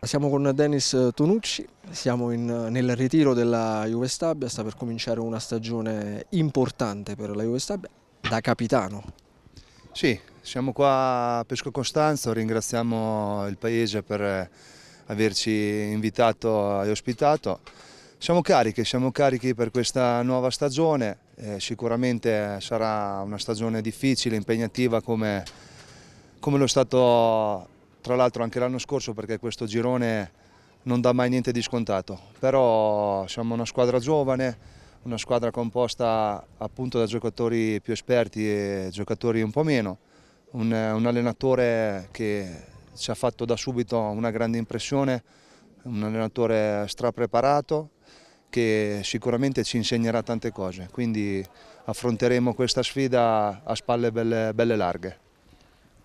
Siamo con Denis Tonucci, siamo in, nel ritiro della Juve Stabia, sta per cominciare una stagione importante per la Juve Stabia, da capitano. Sì, siamo qua a Pesco Costanzo, ringraziamo il paese per averci invitato e ospitato. Siamo carichi, siamo carichi per questa nuova stagione, eh, sicuramente sarà una stagione difficile, impegnativa come, come lo è stato tra l'altro anche l'anno scorso perché questo girone non dà mai niente di scontato, però siamo una squadra giovane, una squadra composta appunto da giocatori più esperti e giocatori un po' meno, un, un allenatore che ci ha fatto da subito una grande impressione, un allenatore strapreparato che sicuramente ci insegnerà tante cose, quindi affronteremo questa sfida a spalle belle, belle larghe.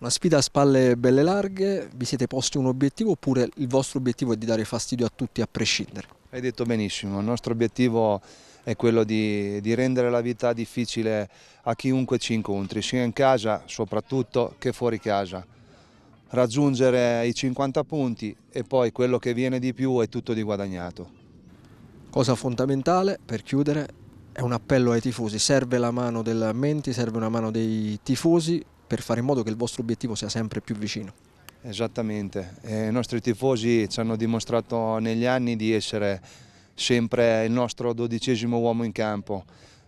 Una sfida a spalle belle larghe, vi siete posti un obiettivo oppure il vostro obiettivo è di dare fastidio a tutti a prescindere? Hai detto benissimo, il nostro obiettivo è quello di, di rendere la vita difficile a chiunque ci incontri, sia in casa soprattutto che fuori casa. Raggiungere i 50 punti e poi quello che viene di più è tutto di guadagnato. Cosa fondamentale per chiudere è un appello ai tifosi, serve la mano del Menti, serve una mano dei tifosi, per fare in modo che il vostro obiettivo sia sempre più vicino. Esattamente, eh, i nostri tifosi ci hanno dimostrato negli anni di essere sempre il nostro dodicesimo uomo in campo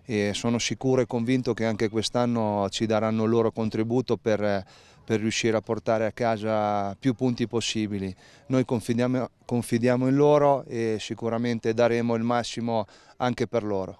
e sono sicuro e convinto che anche quest'anno ci daranno il loro contributo per, per, riuscire a portare a casa più punti possibili. Noi confidiamo, confidiamo in loro e sicuramente daremo il massimo anche per loro.